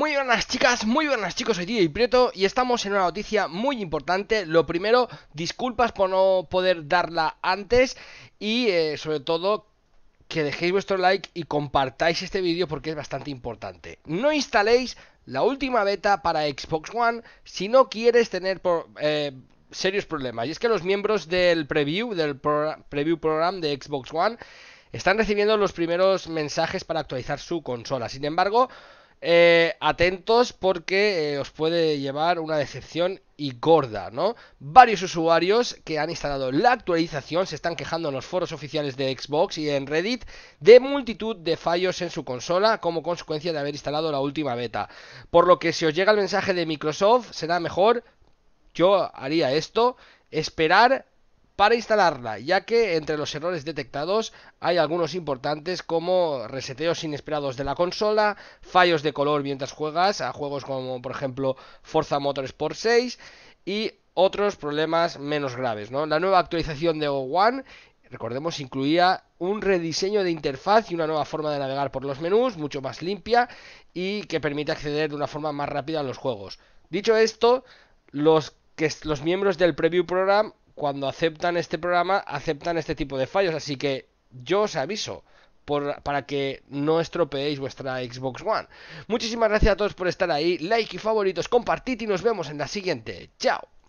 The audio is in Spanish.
Muy buenas chicas, muy buenas chicos, soy Tío y Prieto y estamos en una noticia muy importante. Lo primero, disculpas por no poder darla antes y eh, sobre todo que dejéis vuestro like y compartáis este vídeo porque es bastante importante. No instaléis la última beta para Xbox One si no quieres tener eh, serios problemas. Y es que los miembros del preview, del preview program de Xbox One, están recibiendo los primeros mensajes para actualizar su consola. Sin embargo, eh, atentos porque eh, os puede llevar una decepción y gorda, ¿no? Varios usuarios que han instalado la actualización se están quejando en los foros oficiales de Xbox y en Reddit de multitud de fallos en su consola como consecuencia de haber instalado la última beta. Por lo que si os llega el mensaje de Microsoft será mejor, yo haría esto, esperar para instalarla, ya que entre los errores detectados hay algunos importantes como reseteos inesperados de la consola, fallos de color mientras juegas a juegos como por ejemplo Forza Motorsport 6 y otros problemas menos graves. La nueva actualización de O1 Recordemos, incluía un rediseño de interfaz y una nueva forma de navegar por los menús, mucho más limpia y que permite acceder de una forma más rápida a los juegos. Dicho esto, los, que, los miembros del Preview Program cuando aceptan este programa, aceptan este tipo de fallos. Así que yo os aviso. para que no estropeéis vuestra Xbox One. Muchísimas gracias a todos por estar ahí. Like y favoritos, compartid y nos vemos en la siguiente. Chao.